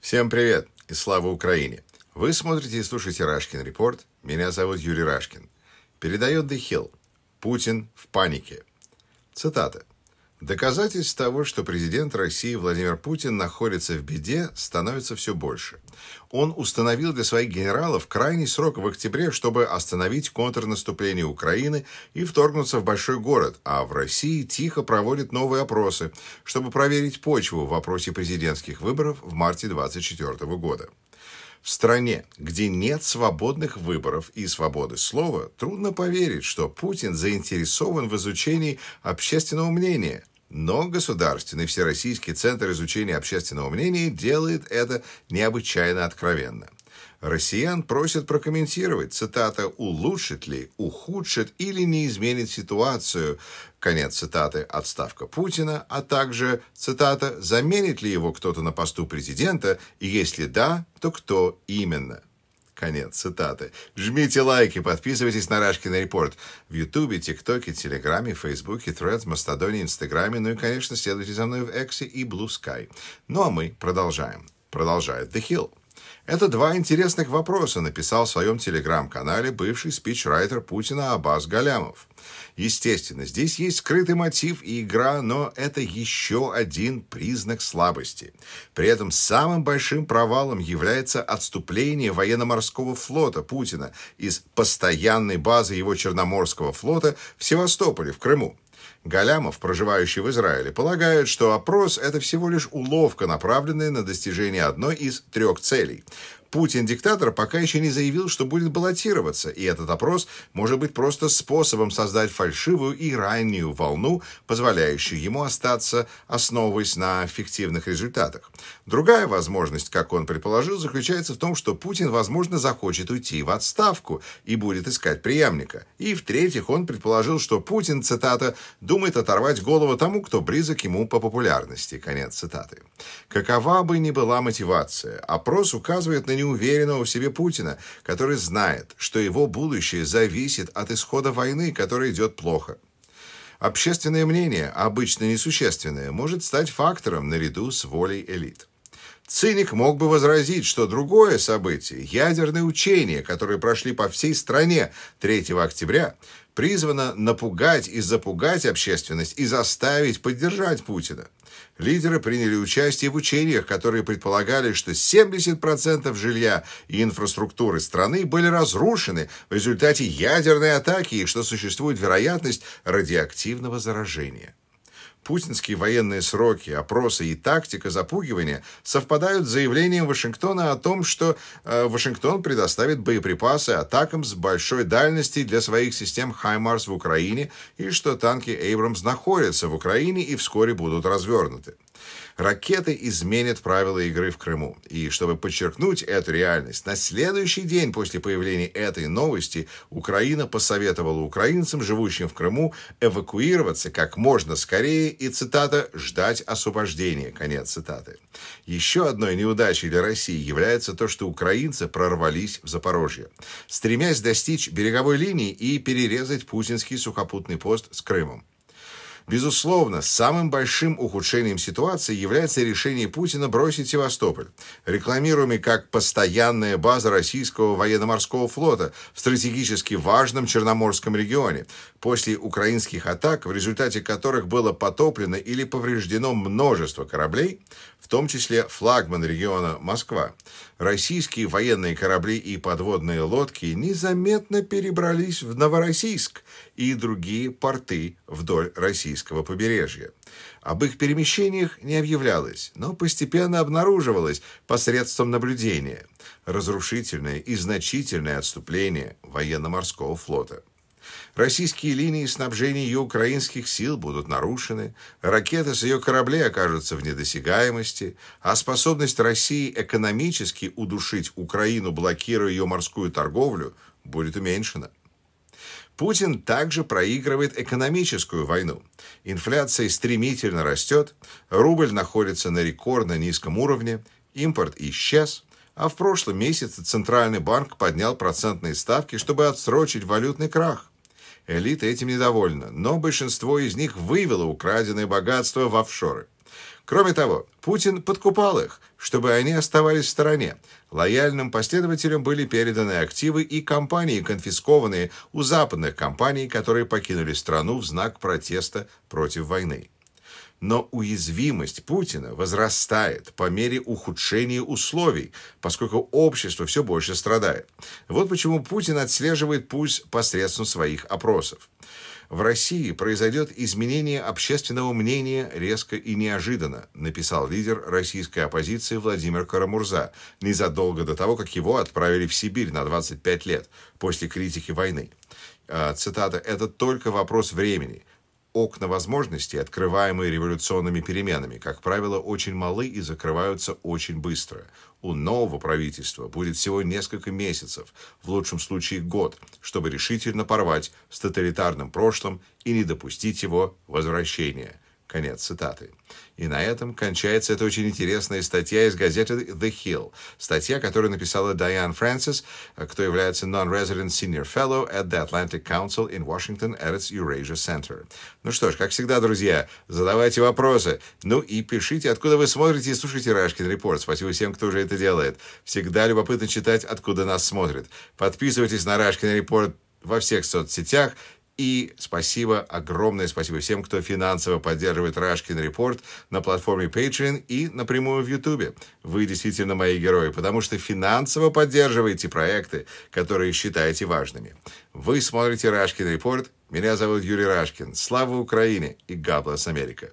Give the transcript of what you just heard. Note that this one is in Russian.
Всем привет и слава Украине! Вы смотрите и слушаете Рашкин Репорт. Меня зовут Юрий Рашкин. Передает The Hill. Путин в панике. Цитата. Доказательств того, что президент России Владимир Путин находится в беде, становится все больше. Он установил для своих генералов крайний срок в октябре, чтобы остановить контрнаступление Украины и вторгнуться в большой город, а в России тихо проводит новые опросы, чтобы проверить почву в вопросе президентских выборов в марте 2024 года. В стране, где нет свободных выборов и свободы слова, трудно поверить, что Путин заинтересован в изучении общественного мнения. Но Государственный Всероссийский Центр изучения общественного мнения делает это необычайно откровенно. Россиян просят прокомментировать, цитата, «улучшит ли, ухудшит или не изменит ситуацию», конец цитаты, «отставка Путина», а также, цитата, «заменит ли его кто-то на посту президента, и если да, то кто именно». Конец цитаты. Жмите лайки, подписывайтесь на Рашкин Репорт. В Ютубе, ТикТоке, Телеграме, Фейсбуке, Тредс, Мастодоне, Инстаграме. Ну и, конечно, следуйте за мной в Эксе и Blue Sky. Ну а мы продолжаем. Продолжает The Hill. Это два интересных вопроса, написал в своем телеграм-канале бывший спичрайтер Путина Абаз Галямов. Естественно, здесь есть скрытый мотив и игра, но это еще один признак слабости. При этом самым большим провалом является отступление военно-морского флота Путина из постоянной базы его Черноморского флота в Севастополе, в Крыму. Галямов, проживающий в Израиле, полагает, что опрос – это всего лишь уловка, направленная на достижение одной из трех целей Путин, диктатор, пока еще не заявил, что будет баллотироваться, и этот опрос может быть просто способом создать фальшивую и раннюю волну, позволяющую ему остаться, основываясь на фиктивных результатах. Другая возможность, как он предположил, заключается в том, что Путин, возможно, захочет уйти в отставку и будет искать преемника. И, в-третьих, он предположил, что Путин, цитата, «думает оторвать голову тому, кто близок ему по популярности». Конец цитаты. Какова бы ни была мотивация, опрос указывает на неуверенного в себе Путина, который знает, что его будущее зависит от исхода войны, которая идет плохо. Общественное мнение, обычно несущественное, может стать фактором наряду с волей элит. Циник мог бы возразить, что другое событие, ядерные учения, которые прошли по всей стране 3 октября, призвано напугать и запугать общественность и заставить поддержать Путина. Лидеры приняли участие в учениях, которые предполагали, что 70% жилья и инфраструктуры страны были разрушены в результате ядерной атаки и что существует вероятность радиоактивного заражения путинские военные сроки, опросы и тактика запугивания совпадают с заявлением Вашингтона о том, что э, Вашингтон предоставит боеприпасы атакам с большой дальности для своих систем «Хаймарс» в Украине и что танки «Эйбрамс» находятся в Украине и вскоре будут развернуты. Ракеты изменят правила игры в Крыму. И чтобы подчеркнуть эту реальность, на следующий день после появления этой новости Украина посоветовала украинцам, живущим в Крыму, эвакуироваться как можно скорее и, цитата, «ждать освобождения». Конец цитаты. Еще одной неудачей для России является то, что украинцы прорвались в Запорожье, стремясь достичь береговой линии и перерезать путинский сухопутный пост с Крымом. Безусловно, самым большим ухудшением ситуации является решение Путина бросить Севастополь, рекламируемый как постоянная база российского военно-морского флота в стратегически важном Черноморском регионе, после украинских атак, в результате которых было потоплено или повреждено множество кораблей, в том числе флагман региона Москва. Российские военные корабли и подводные лодки незаметно перебрались в Новороссийск и другие порты вдоль России российского побережья. Об их перемещениях не объявлялось, но постепенно обнаруживалось посредством наблюдения разрушительное и значительное отступление военно-морского флота. Российские линии снабжения ее украинских сил будут нарушены, ракеты с ее кораблей окажутся в недосягаемости, а способность России экономически удушить Украину, блокируя ее морскую торговлю, будет уменьшена. Путин также проигрывает экономическую войну. Инфляция стремительно растет, рубль находится на рекордно низком уровне, импорт исчез, а в прошлом месяце Центральный банк поднял процентные ставки, чтобы отсрочить валютный крах. Элита этим недовольна, но большинство из них вывело украденное богатство в офшоры. Кроме того, Путин подкупал их, чтобы они оставались в стороне. Лояльным последователям были переданы активы и компании, конфискованные у западных компаний, которые покинули страну в знак протеста против войны. Но уязвимость Путина возрастает по мере ухудшения условий, поскольку общество все больше страдает. Вот почему Путин отслеживает пульс посредством своих опросов. В России произойдет изменение общественного мнения резко и неожиданно, написал лидер российской оппозиции Владимир Карамурза незадолго до того, как его отправили в Сибирь на 25 лет после критики войны. А, цитата «Это только вопрос времени. Окна возможностей, открываемые революционными переменами, как правило, очень малы и закрываются очень быстро. У нового правительства будет всего несколько месяцев, в лучшем случае год, чтобы решительно порвать с тоталитарным прошлым и не допустить его возвращения – Конец цитаты. И на этом кончается эта очень интересная статья из газеты The Hill. Статья, которую написала Дайан Фрэнсис, кто является Non-Resident Senior Fellow at the Atlantic Council in Washington at its Eurasia Center. Ну что ж, как всегда, друзья, задавайте вопросы. Ну и пишите, откуда вы смотрите и слушаете Рашкин Репорт. Спасибо всем, кто уже это делает. Всегда любопытно читать, откуда нас смотрят. Подписывайтесь на Рашкин Репорт во всех соцсетях – и спасибо, огромное спасибо всем, кто финансово поддерживает Рашкин Репорт на платформе Patreon и напрямую в YouTube. Вы действительно мои герои, потому что финансово поддерживаете проекты, которые считаете важными. Вы смотрите Рашкин Репорт. Меня зовут Юрий Рашкин. Слава Украине и God bless Америка!